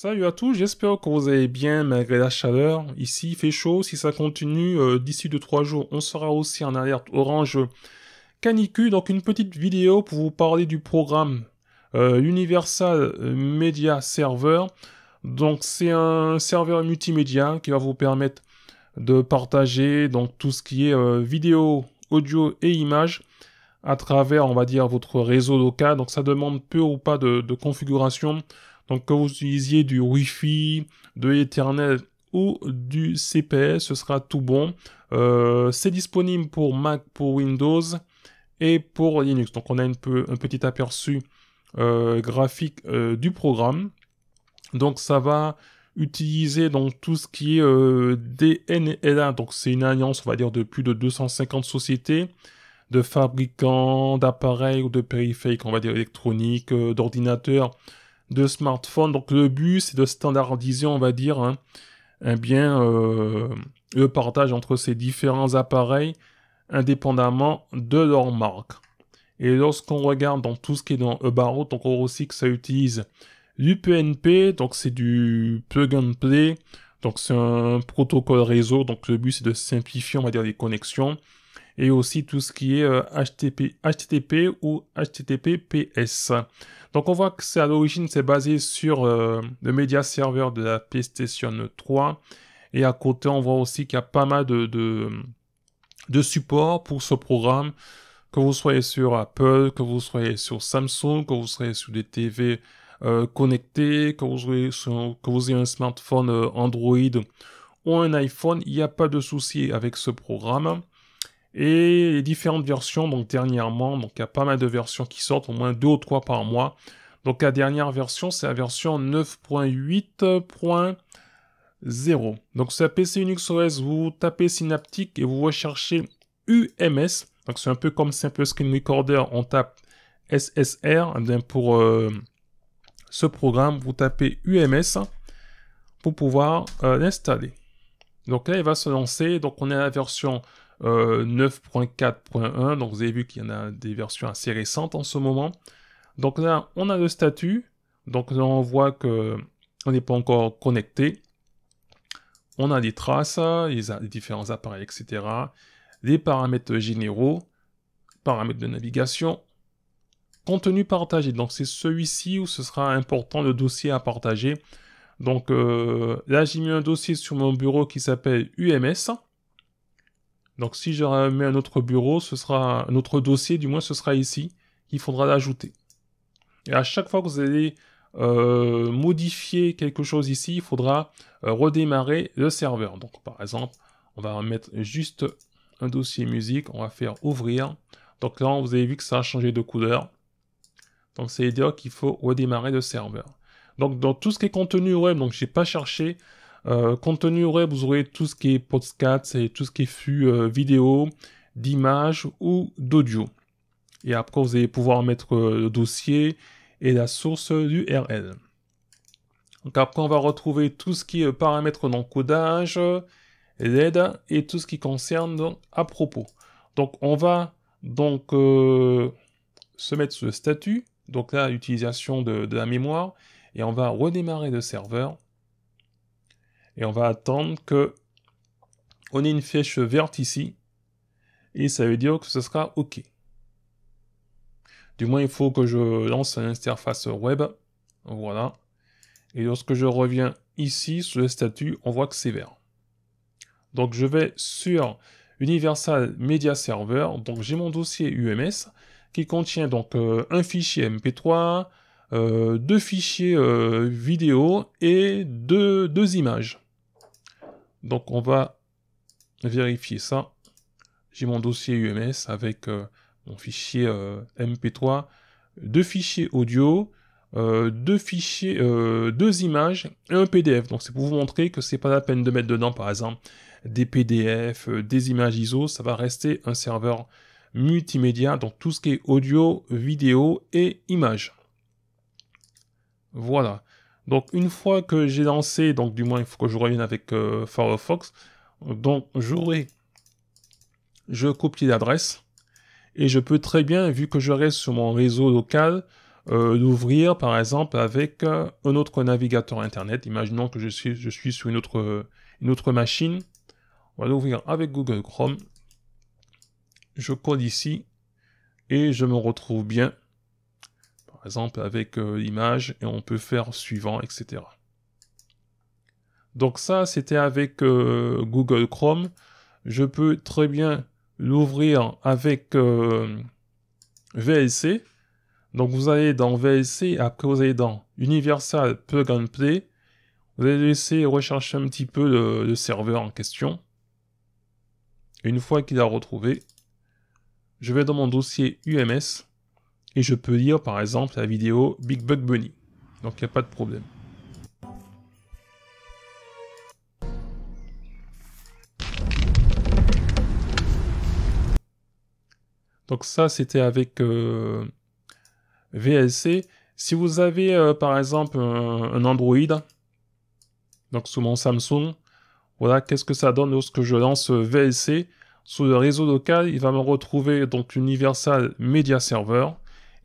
Salut à tous, j'espère que vous allez bien malgré la chaleur. Ici, il fait chaud. Si ça continue, euh, d'ici 2-3 jours, on sera aussi en alerte orange canicule. Donc, une petite vidéo pour vous parler du programme euh, Universal euh, Media Server. Donc, c'est un serveur multimédia qui va vous permettre de partager donc, tout ce qui est vidéo, audio et images à travers, on va dire, votre réseau local. Donc, ça demande peu ou pas de configuration donc que vous utilisiez du Wi-Fi, de Ethernet ou du CPS, ce sera tout bon. Euh, c'est disponible pour Mac, pour Windows et pour Linux. Donc on a un petit aperçu euh, graphique euh, du programme. Donc ça va utiliser donc tout ce qui est euh, DNLA. Donc c'est une alliance, on va dire, de plus de 250 sociétés de fabricants d'appareils ou de périphériques, on va dire électroniques, d'ordinateurs, de smartphone. Donc le but, c'est de standardiser, on va dire, hein, eh bien, euh, le partage entre ces différents appareils indépendamment de leur marque. Et lorsqu'on regarde dans tout ce qui est dans Ebaro, donc on aussi que ça utilise l'UPNP, donc c'est du plug and play, donc c'est un protocole réseau, donc le but c'est de simplifier, on va dire, les connexions et aussi tout ce qui est HTTP, euh, HTTP ou HTTPS. Donc on voit que c'est à l'origine c'est basé sur euh, le média serveur de la PlayStation 3 et à côté on voit aussi qu'il y a pas mal de, de, support pour ce programme que vous soyez sur Apple, que vous soyez sur Samsung, que vous soyez sur des TV euh, connectées, que vous, soyez que vous ayez un smartphone Android ou un iPhone, il n'y a pas de souci avec ce programme et les différentes versions, donc dernièrement, donc il y a pas mal de versions qui sortent, au moins deux ou trois par mois. Donc la dernière version, c'est la version 9.8.0. Donc sur la PC Unix OS, vous tapez Synaptic et vous recherchez UMS. Donc c'est un peu comme Simple Screen Recorder, on tape SSR. Eh pour euh, ce programme, vous tapez UMS pour pouvoir euh, l'installer. Donc là, il va se lancer. Donc on est à la version 9.4.1. Euh, donc vous avez vu qu'il y en a des versions assez récentes en ce moment. Donc là, on a le statut. Donc là, on voit que on n'est pas encore connecté. On a des traces, les, différents appareils, etc. Les paramètres généraux, paramètres de navigation, contenu partagé. Donc c'est celui-ci où ce sera important le dossier à partager. Donc euh, là, j'ai mis un dossier sur mon bureau qui s'appelle UMS. Donc si je remets un autre bureau, ce sera un autre dossier, du moins ce sera ici Il faudra l'ajouter. Et à chaque fois que vous allez euh, modifier quelque chose ici, il faudra euh, redémarrer le serveur. Donc par exemple, on va mettre juste un dossier musique, on va faire ouvrir. Donc là, vous avez vu que ça a changé de couleur. Donc c'est dire qu'il faut redémarrer le serveur. Donc dans tout ce qui est contenu web, donc n'ai pas cherché euh, contenu web, vous aurez tout ce qui est podcast et tout ce qui est flux euh, vidéo, d'image ou d'audio. Et après, vous allez pouvoir mettre euh, le dossier et la source du d'URL. Donc après, on va retrouver tout ce qui est paramètres d'encodage, l'aide et tout ce qui concerne à propos. Donc on va donc se mettre sur le statut, donc là, utilisation de la mémoire, et on va redémarrer le serveur et on va attendre que on ait une flèche verte ici. Et ça veut dire que ce sera OK. Du moins, il faut que je lance l'interface web. Voilà. Et lorsque je reviens ici, sur le statut, on voit que c'est vert. Donc, je vais sur Universal Media Server. Donc, j'ai mon dossier UMS qui contient donc euh, un fichier MP3, euh, deux fichiers euh, vidéo et deux images. Donc on va vérifier ça. J'ai mon dossier UMS avec euh, mon fichier euh, MP3, deux fichiers audio, euh, deux fichiers, deux images et un PDF. Donc c'est pour vous montrer que ce n'est pas la peine de mettre dedans par exemple des PDF, des images ISO, ça va rester un serveur multimédia, donc tout ce qui est audio, vidéo et images. Voilà. Donc une fois que j'ai lancé, donc du moins il faut que je revienne avec euh, Firefox, donc j'aurai, je copie l'adresse et je peux très bien, vu que je reste sur mon réseau local, euh, l'ouvrir par exemple avec euh, un autre navigateur internet. Imaginons que je suis, je suis sur une autre, une autre machine. On va l'ouvrir avec Google Chrome. Je colle ici et je me retrouve bien exemple avec l'image, euh, et on peut faire suivant, etc. Donc ça, c'était avec euh, Google Chrome. Je peux très bien l'ouvrir avec euh, VLC. Donc vous allez dans VLC, après vous allez dans Universal Plug and Play. Vous allez laisser rechercher un petit peu le serveur en question. Une fois qu'il a retrouvé, je vais dans mon dossier UMS et je peux lire, par exemple la vidéo Big Bug Bunny. Donc il n'y a pas de problème. Donc ça c'était avec euh, VLC. Si vous avez euh, par exemple un, Android, donc sous mon Samsung, voilà qu'est-ce que ça donne lorsque je lance euh, VLC. Sous le réseau local, il va me retrouver donc Universal Media Server.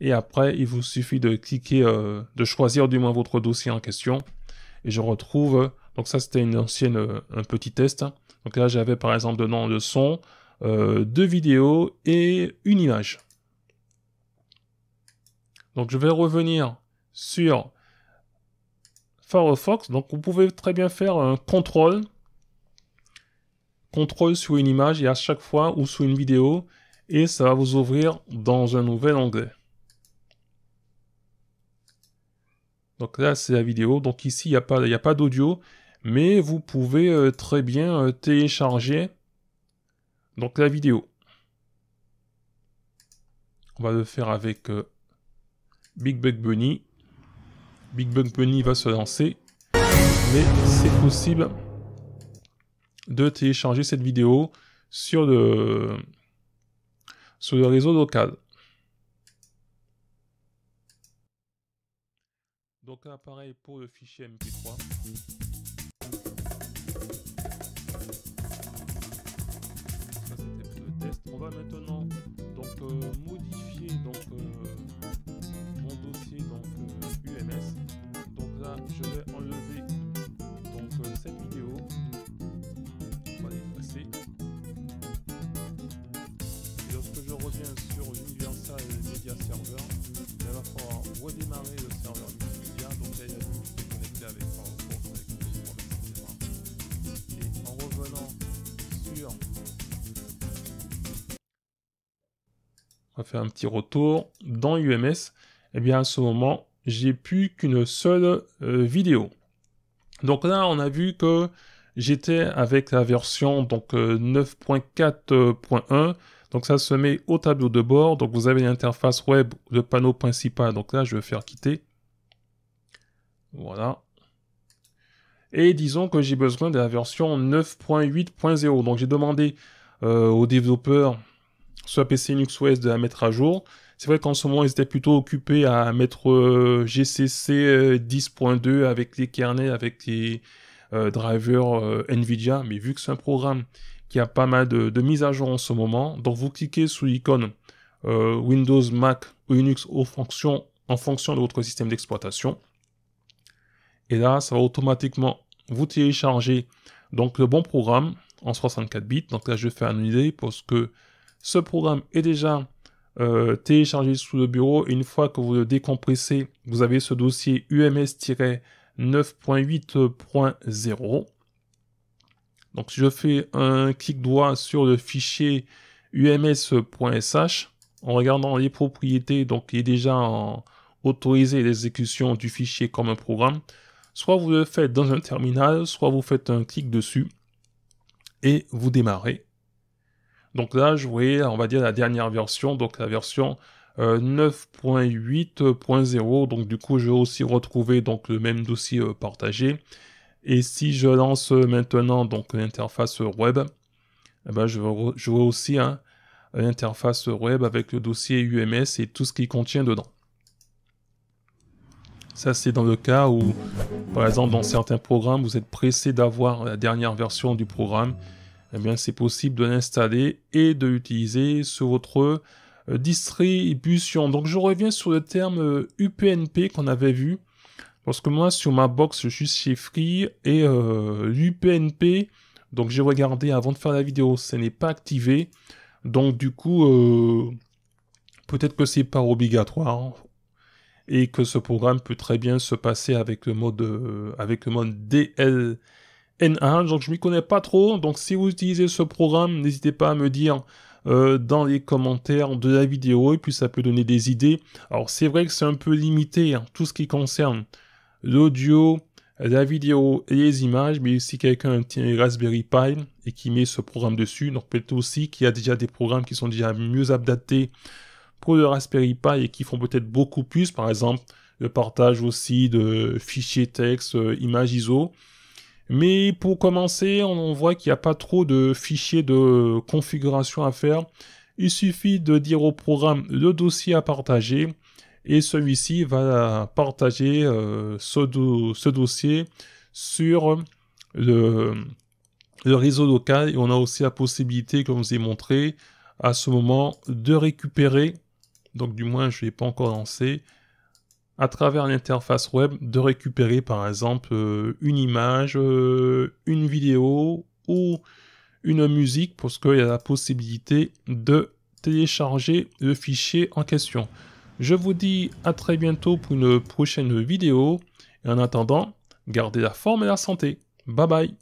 Et après, il vous suffit de cliquer, euh, de choisir du moins votre dossier en question. Et je retrouve, donc ça c'était une ancienne, euh, un petit test. Donc là j'avais par exemple deux noms de son, euh, deux vidéos et une image. Donc je vais revenir sur Firefox. Donc vous pouvez très bien faire un contrôle. Contrôle sur une image et à chaque fois ou sur une vidéo. Et ça va vous ouvrir dans un nouvel onglet. Donc là, c'est la vidéo. Donc ici, il n'y a pas, pas d'audio, mais vous pouvez euh, très bien euh, télécharger donc la vidéo. On va le faire avec euh, Big Bug Bunny. Big Bug Bunny va se lancer, mais c'est possible de télécharger cette vidéo sur sur le réseau local. Donc là, pareil pour le fichier MP3. Ça, c'était le test. On va maintenant, donc, euh, Mood on va faire un petit retour dans UMS, et eh bien à ce moment, j'ai plus qu'une seule euh, vidéo. Donc là, on a vu que j'étais avec la version donc 9.4.1. Euh, donc ça se met au tableau de bord. Donc vous avez l'interface web, le panneau principal. Donc là, je vais faire quitter. Voilà. Et disons que j'ai besoin de la version 9.8.0. Donc j'ai demandé euh, aux développeurs soit PC Linux OS de la mettre à jour. C'est vrai qu'en ce moment, ils étaient plutôt occupés à mettre euh, GCC 10.2 euh, avec les kernels, avec les euh, drivers NVIDIA, mais vu que c'est un programme qui a pas mal de, mises à jour en ce moment, donc vous cliquez sous l'icône Windows, Mac ou Linux en fonction de votre système d'exploitation. Et là, ça va automatiquement vous télécharger donc le bon programme en 64 bits. Donc là, je vais faire annuler parce que ce programme est déjà euh, téléchargé sous le bureau une fois que vous le décompressez, vous avez ce dossier UMS-9.8.0. Donc si je fais un clic droit sur le fichier ums.sh, en regardant les propriétés, donc il est déjà autorisé l'exécution du fichier comme un programme. Soit vous le faites dans un terminal, soit vous faites un clic dessus et vous démarrez. Donc là, je voyais, on va dire, la dernière version, donc la version 9.8.0. Euh, donc du coup, je vais aussi retrouver donc le même dossier euh, partagé. Et si je lance euh, maintenant donc l'interface web, eh ben, je, vais jouer vois aussi hein, l'interface web avec le dossier UMS et tout ce qui contient dedans. Ça, c'est dans le cas où, par exemple, dans certains programmes, vous êtes pressé d'avoir la dernière version du programme eh bien c'est possible de l'installer et de l'utiliser sur votre euh, distribution. Donc je reviens sur le terme UPnP euh, qu'on avait vu. Parce que moi sur ma box je suis chez Free et euh, l'UPnP, donc j'ai regardé avant de faire la vidéo, ce n'est pas activé. Donc du coup, peut-être que c'est pas obligatoire et que ce programme peut très bien se passer avec le mode avec le mode DL N1, donc je m'y connais pas trop. Donc si vous utilisez ce programme, n'hésitez pas à me dire euh, dans les commentaires de la vidéo et puis ça peut donner des idées. Alors c'est vrai que c'est un peu limité hein, tout ce qui concerne l'audio, la vidéo et les images, mais si quelqu'un tient un Raspberry Pi et qui met ce programme dessus, donc peut-être aussi qu'il y a déjà des programmes qui sont déjà mieux adaptés pour le Raspberry Pi et qui font peut-être beaucoup plus, par exemple le partage aussi de fichiers texte, euh, images ISO. Mais pour commencer, on voit qu'il n'y a pas trop de fichiers de configuration à faire. Il suffit de dire au programme le dossier à partager et celui-ci va partager euh, ce, dossier sur le, le, réseau local et on a aussi la possibilité, comme je vous ai montré, à ce moment de récupérer, donc du moins je ne l'ai pas encore lancé, à travers l'interface web de récupérer par exemple euh, une image, euh, une vidéo ou une musique parce qu'il y a la possibilité de télécharger le fichier en question. Je vous dis à très bientôt pour une prochaine vidéo et en attendant, gardez la forme et la santé. Bye bye